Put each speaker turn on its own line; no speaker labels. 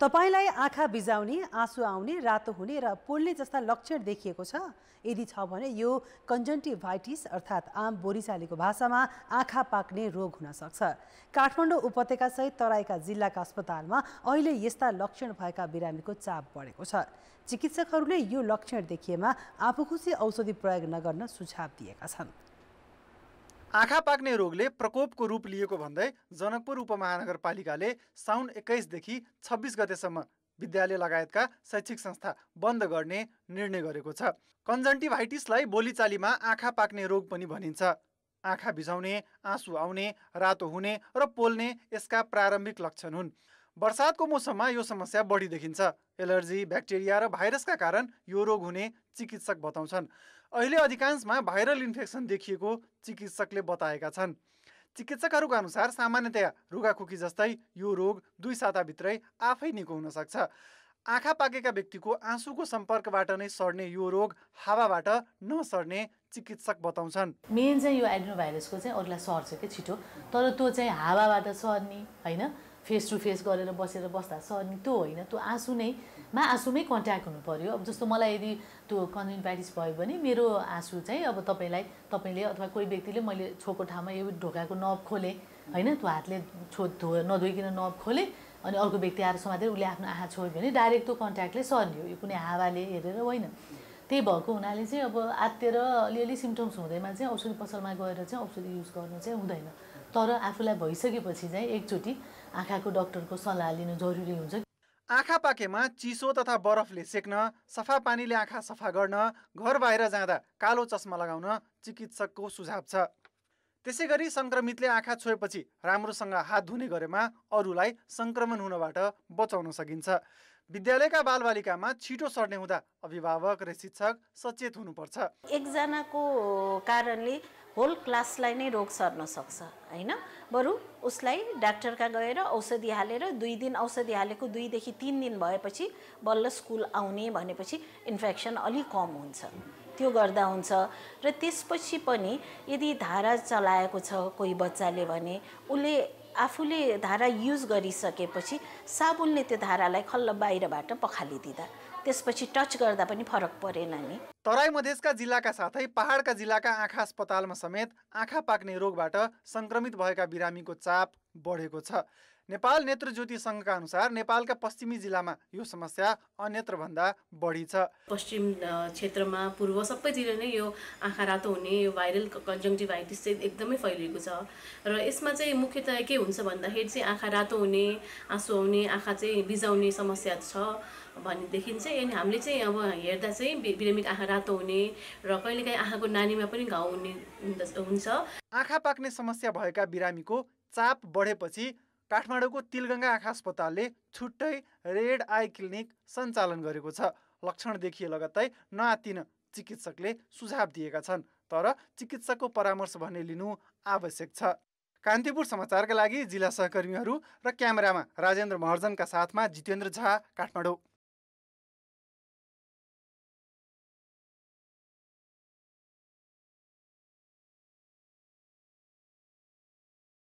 तपाईँलाई आँखा बिजाउने आँसु आउने रातो हुने र पोल्ने जस्ता लक्षण देखिएको छ यदि छ भने यो कन्जन्टिभाइटिस अर्थात् आम बोरिचालीको भाषामा आँखा पाक्ने रोग हुनसक्छ काठमाडौँ सहित तराईका जिल्लाका अस्पतालमा अहिले यस्ता लक्षण भएका बिरामीको चाप बढेको छ चिकित्सकहरूले यो लक्षण देखिएमा आफूखुसी औषधि प्रयोग नगर्न सुझाव दिएका छन्
आँखा पाक्ने रोगले प्रकोपको रूप लिएको भन्दै जनकपुर उपमहानगरपालिकाले साउन एक्काइसदेखि छब्बिस गतेसम्म विद्यालय लगायतका शैक्षिक संस्था बन्द गर्ने निर्णय गरेको छ कन्जन्टिभाइटिसलाई बोलीचालीमा आँखा पाक्ने रोग पनि भनिन्छ आँखा भिजाउने आँसु आउने रातो हुने र पोल्ने यसका प्रारम्भिक लक्षण हुन् वर्षातको मौसममा यो समस्या बढी देखिन्छ एलर्जी ब्याक्टेरिया र भाइरसका कारण यो रोग हुने चिकित्सक बताउँछन् अहिले अधिकांशमा भाइरल इन्फेक्सन देखिएको चिकित्सकले बताएका छन् चिकित्सकहरूका अनुसार सामान्यतया रुगाखोकी जस्तै यो रोग दुई साताभित्रै आफै निको हुन सक्छ आँखा पाकेका व्यक्तिको आँसुको सम्पर्कबाट नै सर्ने यो रोग हावाबाट नसर्ने चिकित्सक बताउँछन् मेन चाहिँ यो एड्नो भाइरसको चाहिँ अरूलाई सर्छ क्या छिटो
तर त्यो चाहिँ हावाबाट सर्ने होइन फेस टु फेस गरेर बसेर बस्दा सर नि त्यो होइन त्यो आँसु नै मा आँसुमै कन्ट्याक्ट हुनु पऱ्यो अब जस्तो मलाई यदि त्यो प्याटिस भयो भने मेरो आँसु चाहिँ अब तपाईँलाई तपाईँले अथवा कोही व्यक्तिले मैले छोको ठाउँमा यो ढोकाको नब खोले होइन त्यो हातले छो धो नधोइकन नब खोले अनि अर्को व्यक्ति आएर समातेर उसले आफ्नो आँखा छोयो भने डाइरेक्ट त्यो कन्ट्याक्टले सर्ने यो कुनै हावाले हेरेर होइन त्यही भएको हुनाले चाहिँ अब आत्तिएर अलिअलि सिम्टम्स हुँदैमा चाहिँ औषधि पसलमा गएर चाहिँ औषधि युज गर्नु चाहिँ हुँदैन
तर आफूलाई भइसकेपछि चाहिँ एकचोटि आँखाको डक्टरको सल्लाह लिनु जरुरी हुन्छ आँखा पाकेमा चिसो तथा बरफले सेक्न सफा पानीले आँखा सफा गर्न घर बाहिर जाँदा कालो चस्मा लगाउन चिकित्सकको सुझाव छ त्यसै गरी सङ्क्रमितले आँखा छोएपछि राम्रोसँग हात धुने गरेमा अरूलाई सङ्क्रमण हुनबाट बचाउन सकिन्छ विद्यालयका बालबालिकामा छिटो सर्ने हुँदा अभिभावक र शिक्षक सचेत हुनुपर्छ एकजनाको कारणले होल क्लासलाई नै रोग सर्न सक्छ
होइन बरु उसलाई डाक्टरका गएर औषधि हालेर दुई दिन औषधि हालेको दुईदेखि तिन दिन भएपछि बल्ल स्कुल आउने भनेपछि इन्फेक्सन अलिक कम हुन्छ त्यो गर्दा हुन्छ र त्यसपछि पनि यदि धारा चलाएको छ कोही बच्चाले भने उसले आफूले धारा युज गरिसकेपछि साबुनले त्यो धारालाई
खल्ल बाहिरबाट पखालिदिँदा त्यसपछि टच गर्दा पनि फरक परेन नि तराई मधेसका जिल्लाका साथै पहाडका जिल्लाका आँखा अस्पतालमा समेत आँखा पाक्ने रोगबाट सङ्क्रमित भएका बिरामीको चाप बढेको छ नेपाल नेत्र ज्योति सङ्घका अनुसार नेपालका पश्चिमी जिल्लामा यो समस्या अन्यत्र भन्दा बढी छ पश्चिम क्षेत्रमा पूर्व
सबैतिर नै यो आँखा रातो हुने यो भाइरल कन्जङ्टिभाइटिस चाहिँ एकदमै फैलिएको छ र यसमा चाहिँ मुख्यतया के हुन्छ भन्दाखेरि चाहिँ आँखा रातो हुने आँसु आउने आँखा चाहिँ बिजाउने समस्या छ भनेदेखि चाहिँ अनि हामीले चाहिँ अब हेर्दा चाहिँ बिरामीको आँखा रातो हुने र कहिलेकाहीँ आँखाको नानीमा पनि घाउ हुने हुन्छ
आँखा पाक्ने समस्या भएका बिरामीको चाप बढेपछि काठमाडौँको तिलगङ्गा आँखा अस्पतालले छुट्टै रेड आई क्लिनिक सञ्चालन गरेको छ लक्षण देखिए लगत्तै नआतिन चिकित्सकले सुझाव दिएका छन् तर चिकित्सकको परामर्श भने लिनु आवश्यक छ कान्तिपुर समाचारका लागि जिल्ला सहकर्मीहरू र क्यामेरामा राजेन्द्र महर्जनका साथमा जितेन्द्र
झा काठमाडौँ